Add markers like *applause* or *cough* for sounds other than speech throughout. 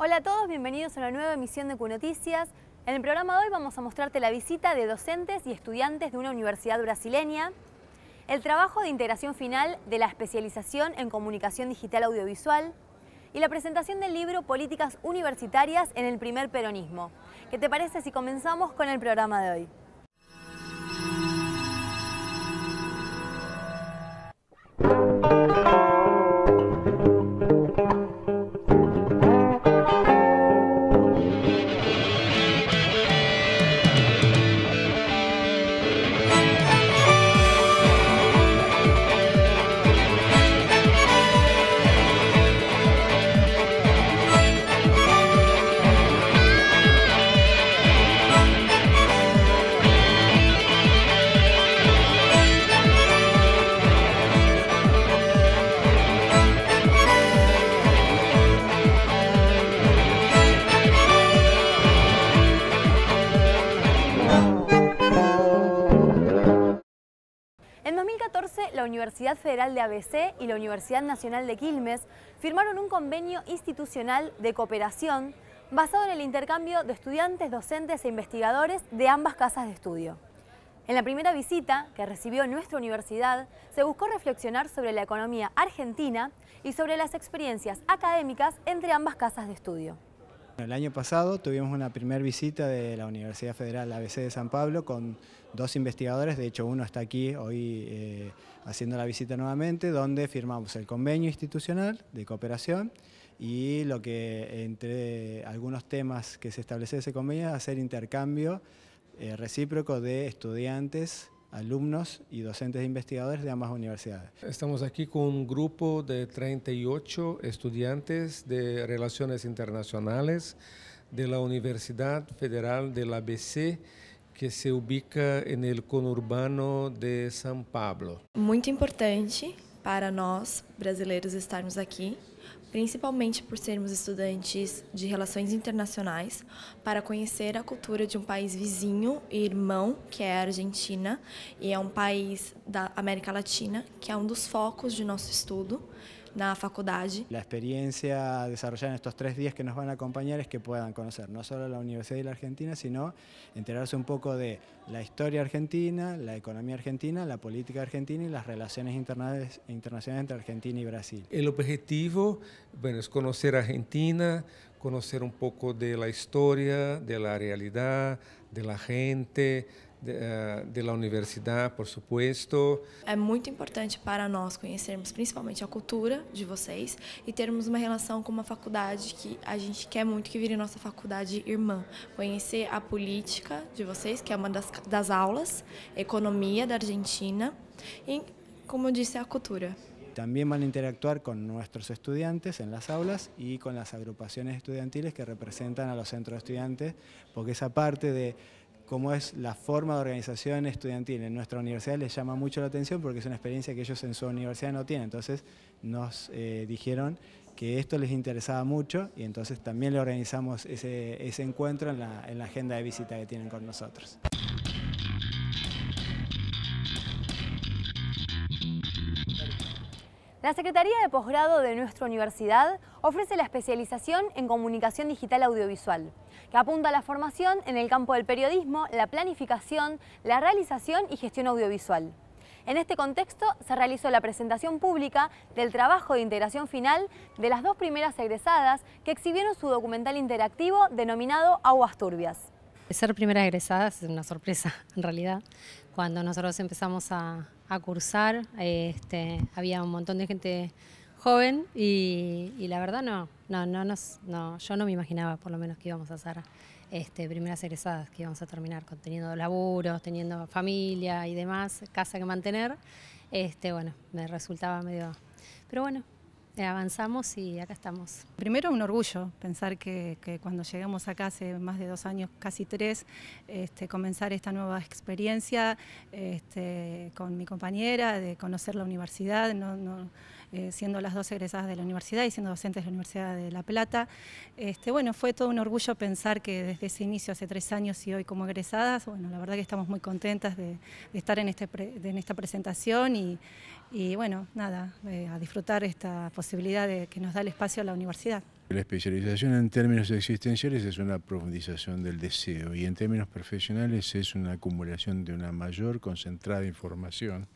Hola a todos, bienvenidos a una nueva emisión de Cunoticias. En el programa de hoy vamos a mostrarte la visita de docentes y estudiantes de una universidad brasileña, el trabajo de integración final de la especialización en comunicación digital audiovisual y la presentación del libro Políticas Universitarias en el primer peronismo. ¿Qué te parece si comenzamos con el programa de hoy? Universidad Federal de ABC y la Universidad Nacional de Quilmes firmaron un convenio institucional de cooperación basado en el intercambio de estudiantes, docentes e investigadores de ambas casas de estudio. En la primera visita que recibió nuestra universidad, se buscó reflexionar sobre la economía argentina y sobre las experiencias académicas entre ambas casas de estudio. El año pasado tuvimos una primera visita de la Universidad Federal ABC de San Pablo con dos investigadores, de hecho uno está aquí hoy eh, haciendo la visita nuevamente, donde firmamos el convenio institucional de cooperación y lo que entre algunos temas que se establece ese convenio es hacer intercambio eh, recíproco de estudiantes alumnos y docentes e investigadores de ambas universidades. Estamos aquí con un grupo de 38 estudiantes de Relaciones Internacionales de la Universidad Federal del ABC que se ubica en el conurbano de San Pablo. Muito importante para nós brasileiros estarmos aqui principalmente por sermos estudantes de relações internacionais, para conhecer a cultura de um país vizinho e irmão, que é a Argentina, e é um país da América Latina, que é um dos focos de nosso estudo. La experiencia desarrollada en estos tres días que nos van a acompañar es que puedan conocer no solo la Universidad y la Argentina, sino enterarse un poco de la historia argentina, la economía argentina, la política argentina y las relaciones internacionales, entre Argentina y Brasil. El objetivo bueno, es conocer Argentina, conocer un poco de la historia, de la realidad, de la gente, da eh, universidade, por supuesto. É muito importante para nós conhecermos principalmente a cultura de vocês e termos uma relação com uma faculdade que a gente quer muito que vire nossa faculdade irmã. Conhecer a política de vocês, que é uma das, das aulas, economia da Argentina e, como eu disse, a cultura. También van a interactuar con nuestros estudiantes en las aulas y con las agrupaciones estudiantiles que representan a los centros de estudiantes, porque esa parte de cómo es la forma de organización estudiantil en nuestra universidad les llama mucho la atención porque es una experiencia que ellos en su universidad no tienen. Entonces nos eh, dijeron que esto les interesaba mucho y entonces también le organizamos ese, encuentro en la, en la agenda de visita que tienen con nosotros. La Secretaría de Posgrado de nuestra universidad ofrece la especialización en Comunicación Digital Audiovisual que apunta a la formación en el campo del periodismo, la planificación, la realización y gestión audiovisual. En este contexto se realizó la presentación pública del trabajo de integración final de las dos primeras egresadas que exhibieron su documental interactivo denominado Aguas Turbias. Ser primera egresada es una sorpresa, *laughs* en realidad. Cuando nosotros empezamos a, cursar, este, había un montón de gente joven y, la verdad no, no, no, no, yo no me imaginaba por lo menos que íbamos a hacer este, primeras egresadas, que íbamos a terminar con, teniendo laburos, teniendo familia y demás, casa que mantener. Este, bueno, me resultaba medio... Pero bueno, avanzamos y acá estamos. Primero un orgullo pensar que, cuando llegamos acá hace más de dos años, casi tres, este, comenzar esta nueva experiencia este, con mi compañera, de conocer la universidad, eh, siendo las dos egresadas de la universidad y siendo docentes de la Universidad de La Plata. Este, bueno, fue todo un orgullo pensar que desde ese inicio, hace tres años y hoy como egresadas, bueno, la verdad que estamos muy contentas de, estar en, este esta presentación y, bueno, nada, eh, a disfrutar esta posibilidad que nos da el espacio a la universidad. La especialización en términos existenciales es una profundización del deseo y en términos profesionales es una acumulación de una mayor concentrada información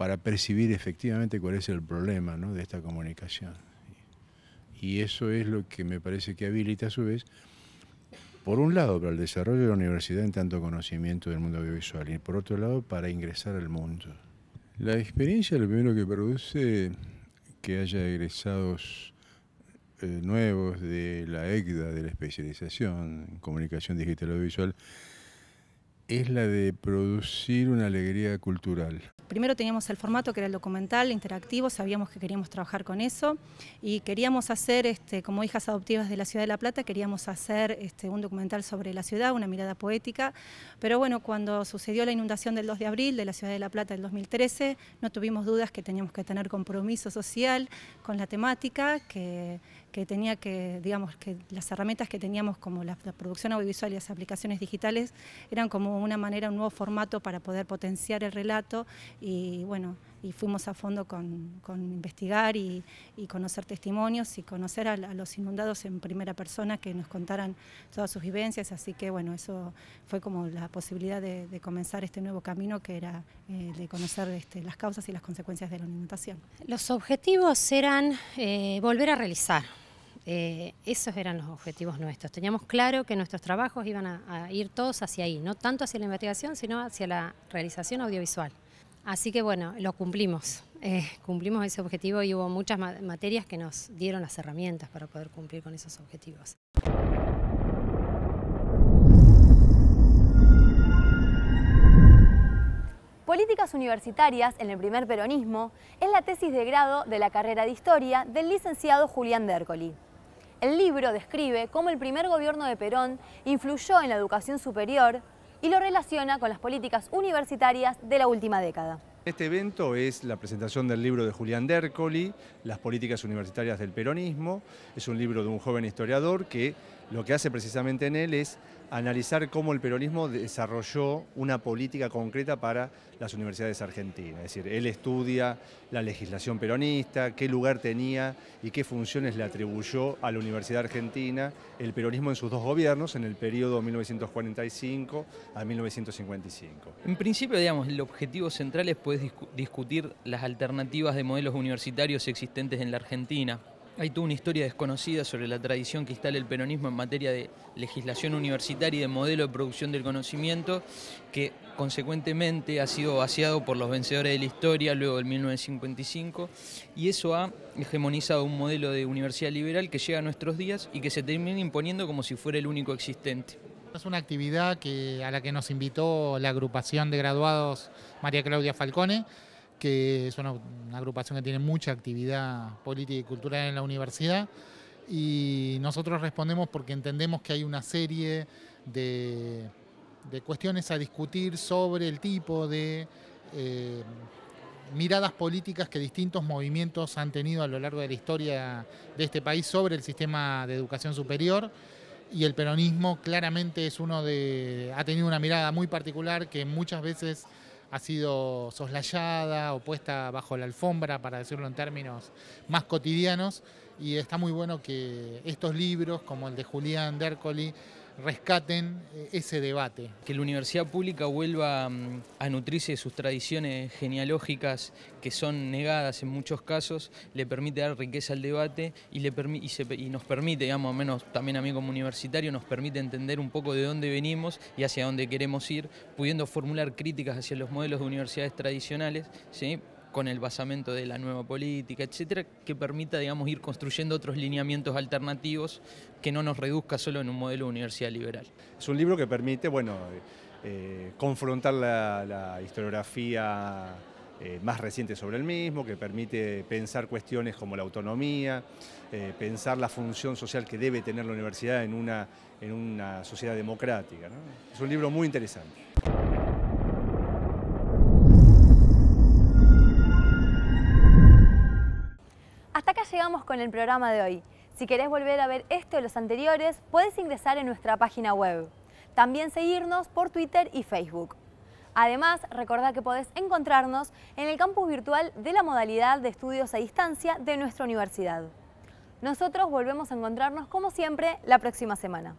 para percibir efectivamente cuál es el problema ¿no? de esta comunicación. Y eso es lo que me parece que habilita a su vez, por un lado, para el desarrollo de la universidad en tanto conocimiento del mundo audiovisual y por otro lado, para ingresar al mundo. La experiencia lo primero que produce que haya egresados eh, nuevos de la EGDA, de la especialización en comunicación digital audiovisual, es la de producir una alegría cultural. Primero teníamos el formato que era el documental interactivo, sabíamos que queríamos trabajar con eso y queríamos hacer, este, como hijas adoptivas de la ciudad de La Plata, queríamos hacer este, un documental sobre la ciudad, una mirada poética, pero bueno, cuando sucedió la inundación del 2 de abril de la ciudad de La Plata del 2013, no tuvimos dudas que teníamos que tener compromiso social con la temática, que que tenía que, digamos, que las herramientas que teníamos como la, producción audiovisual y las aplicaciones digitales eran como una manera, un nuevo formato para poder potenciar el relato y bueno, y fuimos a fondo con, investigar y, conocer testimonios y conocer a, los inundados en primera persona que nos contaran todas sus vivencias, así que bueno, eso fue como la posibilidad de, comenzar este nuevo camino que era eh, de conocer este, las causas y las consecuencias de la inundación. Los objetivos eran eh, volver a realizar eh, esos eran los objetivos nuestros. Teníamos claro que nuestros trabajos iban a, ir todos hacia ahí, no tanto hacia la investigación, sino hacia la realización audiovisual. Así que bueno, lo cumplimos. Eh, cumplimos ese objetivo y hubo muchas materias que nos dieron las herramientas para poder cumplir con esos objetivos. Políticas universitarias en el primer peronismo es la tesis de grado de la carrera de historia del licenciado Julián Dércoli. El libro describe cómo el primer gobierno de Perón influyó en la educación superior y lo relaciona con las políticas universitarias de la última década. Este evento es la presentación del libro de Julián Dercoli, Las políticas universitarias del peronismo. Es un libro de un joven historiador que lo que hace precisamente en él es analizar cómo el peronismo desarrolló una política concreta para las universidades argentinas. Es decir, él estudia la legislación peronista, qué lugar tenía y qué funciones le atribuyó a la Universidad Argentina el peronismo en sus dos gobiernos, en el periodo 1945 a 1955. En principio, digamos, el objetivo central es discutir las alternativas de modelos universitarios existentes en la Argentina. Hay toda una historia desconocida sobre la tradición que instala el peronismo en materia de legislación universitaria y de modelo de producción del conocimiento, que consecuentemente ha sido vaciado por los vencedores de la historia luego del 1955, y eso ha hegemonizado un modelo de universidad liberal que llega a nuestros días y que se termina imponiendo como si fuera el único existente. Es una actividad que, a la que nos invitó la agrupación de graduados María Claudia Falcone, que es una, agrupación que tiene mucha actividad política y cultural en la universidad y nosotros respondemos porque entendemos que hay una serie de, cuestiones a discutir sobre el tipo de eh, miradas políticas que distintos movimientos han tenido a lo largo de la historia de este país sobre el sistema de educación superior y el peronismo claramente es uno de ha tenido una mirada muy particular que muchas veces ha sido soslayada o puesta bajo la alfombra, para decirlo en términos más cotidianos, y está muy bueno que estos libros, como el de Julián Dercoli, rescaten eh, ese debate. Que la universidad pública vuelva mm, a nutrirse de sus tradiciones genealógicas que son negadas en muchos casos, le permite dar riqueza al debate y, le nos permite, digamos, menos también a mí como universitario, nos permite entender un poco de dónde venimos y hacia dónde queremos ir, pudiendo formular críticas hacia los modelos de universidades tradicionales, ¿sí? con el basamento de la nueva política, etcétera, que permita, digamos, ir construyendo otros lineamientos alternativos que no nos reduzca solo en un modelo de universidad liberal. Es un libro que permite, bueno, eh, confrontar la, historiografía eh, más reciente sobre el mismo, que permite pensar cuestiones como la autonomía, eh, pensar la función social que debe tener la universidad en una, en una sociedad democrática. Es un libro muy interesante. llegamos con el programa de hoy. Si querés volver a ver este o los anteriores, puedes ingresar en nuestra página web. También seguirnos por Twitter y Facebook. Además, recordá que podés encontrarnos en el campus virtual de la modalidad de estudios a distancia de nuestra universidad. Nosotros volvemos a encontrarnos como siempre la próxima semana.